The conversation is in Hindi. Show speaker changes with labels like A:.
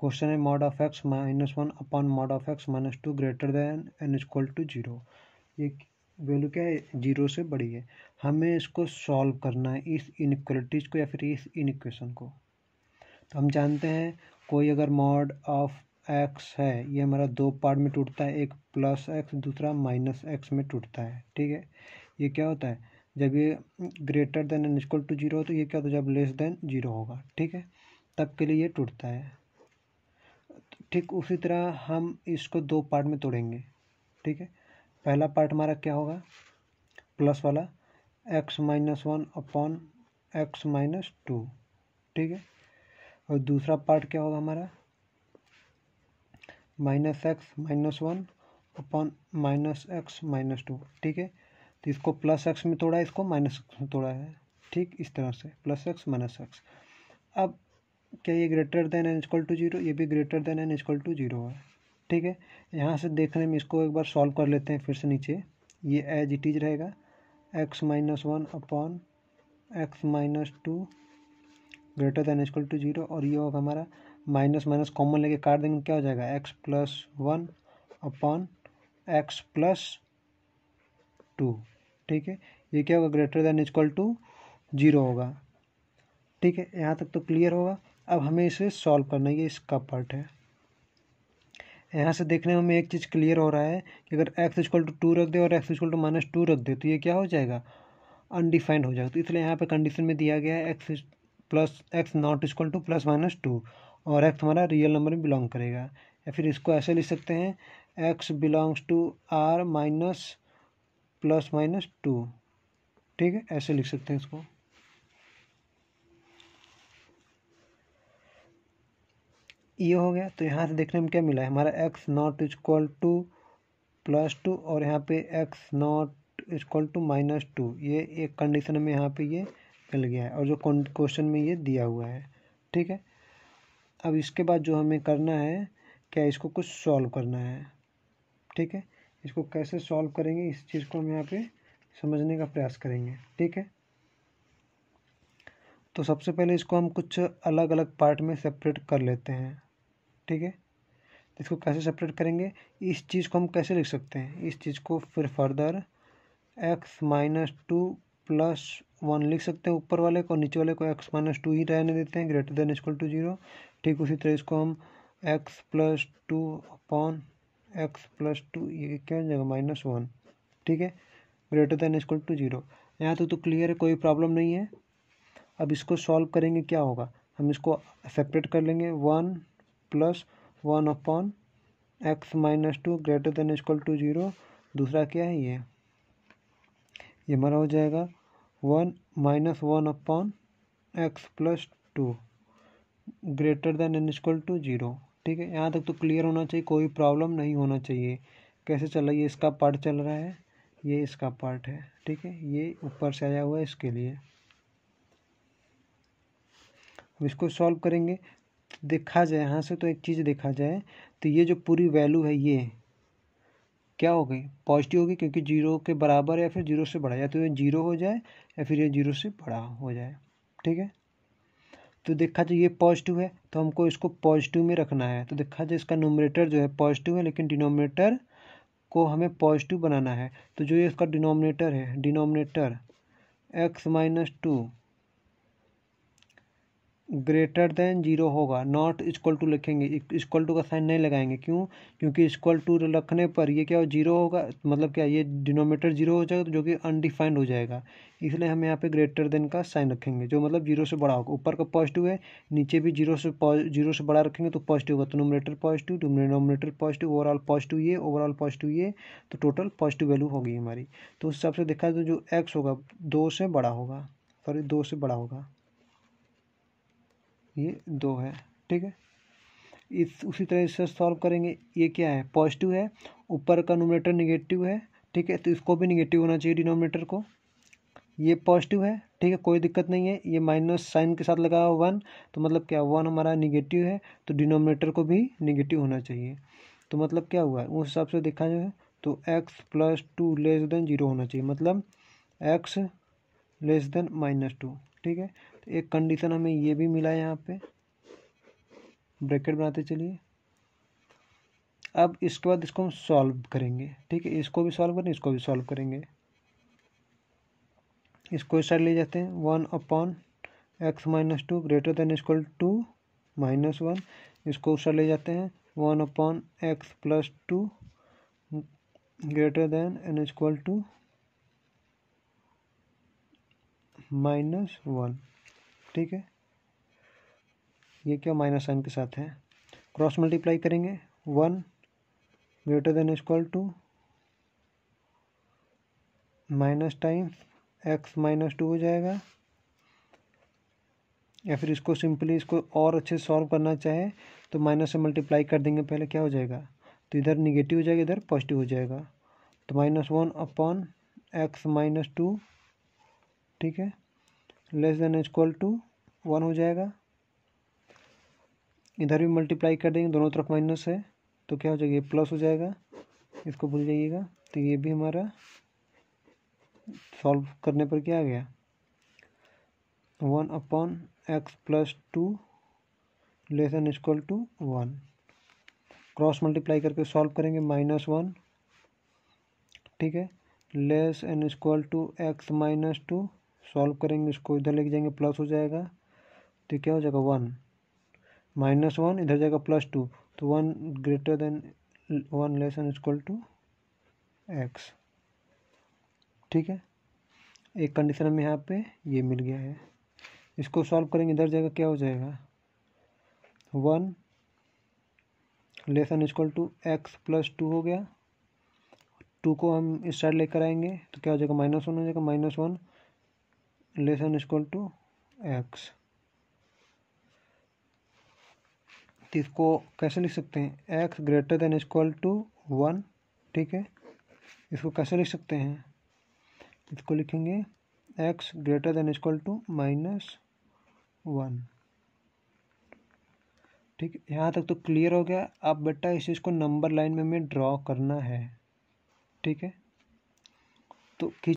A: क्वेश्चन है mod of x minus one upon mod of x minus two greater than and equal to zero ये वैल्यू क्या है जीरो से बड़ी है हमें इसको सॉल्व करना है इस इनक्वलिटीज़ को या फिर इस इनक्वेशन को तो हम जानते हैं कोई अगर मॉड ऑफ एक्स है ये हमारा दो पार्ट में टूटता है एक प्लस एक्स दूसरा माइनस एक्स में टूटता है ठीक है ये क्या होता है जब ये greater than and equal to zero तो ये क्या होता है जब लेस देन जीरो होगा ठीक है तब के लिए ये टूटता है ठीक उसी तरह हम इसको दो पार्ट में तोड़ेंगे ठीक है पहला पार्ट हमारा क्या होगा प्लस वाला x minus one upon x minus two ठीक है और दूसरा पार्ट क्या होगा हमारा minus x minus one upon minus x minus two ठीक है तो इसको प्लस एक्स में तोड़ा है इसको माइनस एक्स में तोड़ा है ठीक इस तरह से प्लस एक्स माइनस एक्स अब क्या ये greater than and equal to zero ये भी greater than and equal to zero है ठीक है यहाँ से देखने में इसको एक बार सॉल्व कर लेते हैं फिर से नीचे ये एज इट इज रहेगा x minus one upon x minus two greater than equal to zero और ये होगा हमारा माइनस माइनस कॉमन लेके काट देंगे क्या हो जाएगा x plus one upon x plus two ठीक है ये क्या होगा greater than equal to zero होगा ठीक है यहाँ तक तो क्लियर होगा अब हमें इसे सॉल्व करना है ये इसका पार्ट है यहाँ से देखने में हमें एक चीज़ क्लियर हो रहा है कि अगर एक्स इजक्वल टू टू रख दे और x equal to minus two रख दे तो ये क्या हो जाएगा अनडिफाइंड हो जाएगा तो इसलिए यहाँ पर कंडीशन में दिया गया है x plus x not equal to plus minus two और एक्स हमारा रियल नंबर में बिलोंग करेगा या फिर इसको ऐसे लिख सकते हैं x belongs to R minus plus minus two ठीक है ऐसे लिख सकते हैं इसको ये e हो गया तो यहाँ से देखने में क्या मिला है हमारा x not equal to plus two और यहाँ पे x not equal to minus two ये एक कंडीशन में यहाँ पे ये मिल गया है और जो क्वेश्चन में ये दिया हुआ है ठीक है अब इसके बाद जो हमें करना है क्या इसको कुछ सॉल्व करना है ठीक है इसको कैसे सॉल्व करेंगे इस चीज़ को हम यहाँ पे समझने का प्रयास करेंगे ठीक है तो सबसे पहले इसको हम कुछ अलग अलग पार्ट में सेपरेट कर लेते हैं ठीक है तो इसको कैसे सेपरेट करेंगे इस चीज़ को हम कैसे लिख सकते हैं इस चीज़ को फिर further x minus two plus one लिख सकते हैं ऊपर वाले को नीचे वाले को एक्स माइनस टू ही रहने देते हैं greater than equal to zero ठीक उसी तरह इसको हम x plus two upon x plus two ये क्या हो जाएगा माइनस वन ठीक है greater than equal to zero यहाँ तो क्लियर तो है कोई प्रॉब्लम नहीं है अब इसको सॉल्व करेंगे क्या होगा हम इसको सेपरेट कर लेंगे one plus one upon x minus two greater than equal to zero दूसरा क्या है ये ये हमारा हो जाएगा one minus one upon x plus two greater than and equal to zero ठीक है यहाँ तक तो क्लियर होना चाहिए कोई प्रॉब्लम नहीं होना चाहिए कैसे चल रहा है ये इसका पार्ट चल रहा है ये इसका पार्ट है ठीक है ये ऊपर से आया हुआ है इसके लिए अब इसको सॉल्व करेंगे देखा जाए यहाँ से तो एक चीज़ देखा जाए तो ये जो पूरी वैल्यू है ये क्या हो गई पॉजिटिव होगी क्योंकि जीरो के बराबर या फिर जीरो से बढ़ा जाए तो ये जीरो हो जाए या फिर ये जीरो से बड़ा हो जाए ठीक है तो देखा जाए ये पॉजिटिव है तो हमको इसको पॉजिटिव में रखना है तो देखा जाए इसका नोमिनेटर जो है पॉजिटिव है लेकिन डिनोमिनेटर को हमें पॉजिटिव बनाना है तो जो ये इसका डिनोमिनेटर है denominator x minus two greater than zero होगा नॉट इक्वल टू लिखेंगे इक्वल टू का साइन नहीं लगाएंगे क्यों क्योंकि इक्वल टू रखने पर ये क्या हो जीरो होगा मतलब क्या ये डिनोमीटर जीरो हो जाएगा जो कि अनडिफाइंड हो जाएगा इसलिए हम यहाँ पे ग्रेटर देन का साइन रखेंगे जो मतलब जीरो से बड़ा होगा ऊपर का पॉजिटिव है नीचे भी जीरो से जीरो से बड़ा रखेंगे तो पॉजिटिव होगा तो numerator positive denominator positive overall positive ये ओवरऑल पॉजिटिव ये तो टोटल पॉजिटिव वैल्यू होगी हमारी तो उस हिसाब से देखा तो जो एक्स होगा दो से बड़ा होगा सॉरी दो से बड़ा होगा ये दो है ठीक है इस उसी तरह से सॉल्व करेंगे ये क्या है पॉजिटिव है ऊपर का नोमिनेटर निगेटिव है ठीक है तो इसको भी निगेटिव होना चाहिए डिनोमिनेटर को ये पॉजिटिव है ठीक है कोई दिक्कत नहीं है ये माइनस साइन के साथ लगा हुआ वन तो मतलब क्या वन हमारा निगेटिव है तो डिनोमिनेटर को भी निगेटिव होना चाहिए तो मतलब क्या हुआ उस हिसाब से देखा जाए तो x plus two less than zero होना चाहिए मतलब x less than minus two ठीक है तो एक कंडीशन हमें ये भी मिला है यहाँ पे ब्रैकेट बनाते चलिए अब इसके बाद इसको हम सॉल्व करेंगे ठीक है इसको भी सॉल्व करेंगे इसको भी सॉल्व करेंगे इसको इस साइड ले जाते हैं one upon x minus two greater than equal to minus one इसको उस साइड ले जाते हैं one upon x plus two greater than and equal to minus one ठीक है ये क्या माइनस साइन के साथ है क्रॉस मल्टीप्लाई करेंगे one greater than equal to minus times x minus two हो जाएगा या फिर इसको सिंपली इसको और अच्छे से सॉल्व करना चाहे तो माइनस से मल्टीप्लाई कर देंगे पहले क्या हो जाएगा तो इधर निगेटिव हो जाएगा इधर पॉजिटिव हो जाएगा तो minus one upon x minus two ठीक है less than equal to one हो जाएगा इधर भी मल्टीप्लाई कर देंगे दोनों तरफ माइनस है तो क्या हो जाएगा ये प्लस हो जाएगा इसको भूल जाइएगा तो ये भी हमारा सॉल्व करने पर क्या आ गया one upon x plus two less than equal to one cross multiply करके सॉल्व करेंगे माइनस वन ठीक है less and equal to x minus two solve करेंगे इसको इधर लेके जाएंगे प्लस हो जाएगा तो क्या हो जाएगा वन माइनस वन इधर जाएगा प्लस टू तो one greater than one less and equal to x ठीक है एक कंडीशन हमें यहाँ पे ये मिल गया है इसको सॉल्व करेंगे इधर जाएगा क्या हो जाएगा one less and equal to x plus two हो गया टू को हम इस साइड लेकर आएंगे तो क्या हो जाएगा माइनस वन हो जाएगा minus one less than equal to x तो इसको कैसे लिख सकते हैं x greater than equal to one ठीक है इसको कैसे लिख सकते हैं इसको लिखेंगे x greater than equal to minus one ठीक यहाँ तक तो क्लियर हो गया अब बेटा इस चीज़ को नंबर लाइन में हमें ड्रॉ करना है ठीक है तो